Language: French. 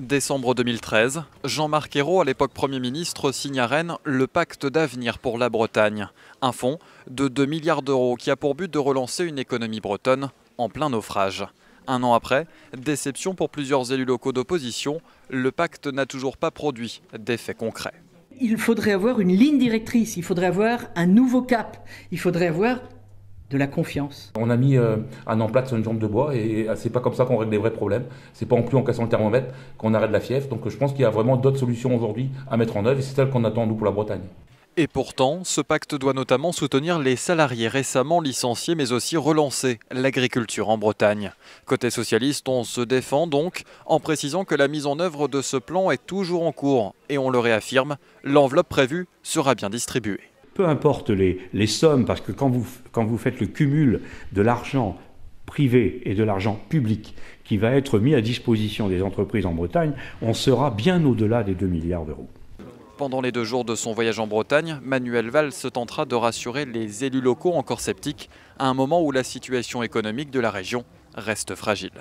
Décembre 2013, Jean-Marc Ayrault, à l'époque Premier ministre, signe à Rennes le pacte d'avenir pour la Bretagne, un fonds de 2 milliards d'euros qui a pour but de relancer une économie bretonne en plein naufrage. Un an après, déception pour plusieurs élus locaux d'opposition, le pacte n'a toujours pas produit d'effets concrets. Il faudrait avoir une ligne directrice, il faudrait avoir un nouveau cap, il faudrait avoir de la confiance. On a mis euh, un emplâtre sur une jambe de bois et, euh, c'est pas comme ça qu'on règle les vrais problèmes. C'est pas en plus en cassant le thermomètre qu'on arrête la fièvre. Donc je pense qu'il y a vraiment d'autres solutions aujourd'hui à mettre en œuvre et c'est celle qu'on attend nous pour la Bretagne. Et pourtant, ce pacte doit notamment soutenir les salariés récemment licenciés, mais aussi relancer l'agriculture en Bretagne. Côté socialiste, on se défend donc en précisant que la mise en œuvre de ce plan est toujours en cours et on le réaffirme, l'enveloppe prévue sera bien distribuée peu importe les, sommes, parce que quand vous, quand vous faites le cumul de l'argent privé et de l'argent public qui va être mis à disposition des entreprises en Bretagne, on sera bien au-delà des 2 milliards d'euros. Pendant les deux jours de son voyage en Bretagne, Manuel Valls se tentera de rassurer les élus locaux encore sceptiques à un moment où la situation économique de la région reste fragile.